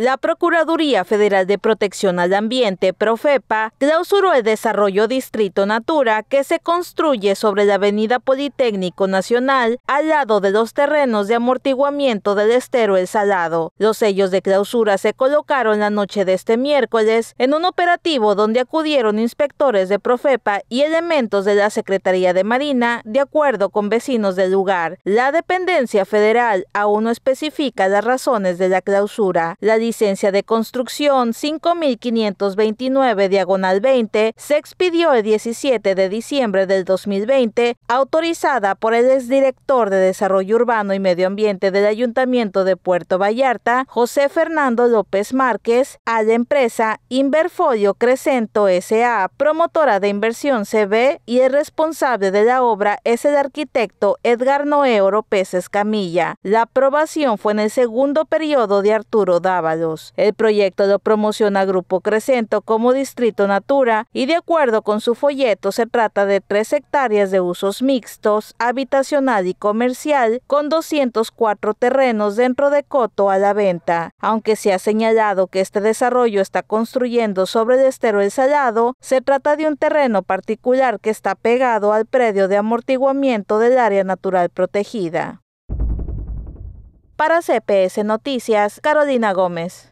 La Procuraduría Federal de Protección al Ambiente, Profepa, clausuró el desarrollo Distrito Natura que se construye sobre la Avenida Politécnico Nacional al lado de los terrenos de amortiguamiento del estero El Salado. Los sellos de clausura se colocaron la noche de este miércoles en un operativo donde acudieron inspectores de Profepa y elementos de la Secretaría de Marina, de acuerdo con vecinos del lugar. La dependencia federal aún no especifica las razones de la clausura licencia de construcción 5529 diagonal 20 se expidió el 17 de diciembre del 2020, autorizada por el exdirector de Desarrollo Urbano y Medio Ambiente del Ayuntamiento de Puerto Vallarta, José Fernando López Márquez, a la empresa Inverfolio Crescento SA, promotora de inversión CB, y el responsable de la obra es el arquitecto Edgar Noé Peces camilla La aprobación fue en el segundo periodo de Arturo Dava. El proyecto lo promociona Grupo Crescento como distrito Natura y de acuerdo con su folleto se trata de tres hectáreas de usos mixtos, habitacional y comercial, con 204 terrenos dentro de Coto a la venta. Aunque se ha señalado que este desarrollo está construyendo sobre el estero El se trata de un terreno particular que está pegado al predio de amortiguamiento del área natural protegida. Para CPS Noticias, Carolina Gómez.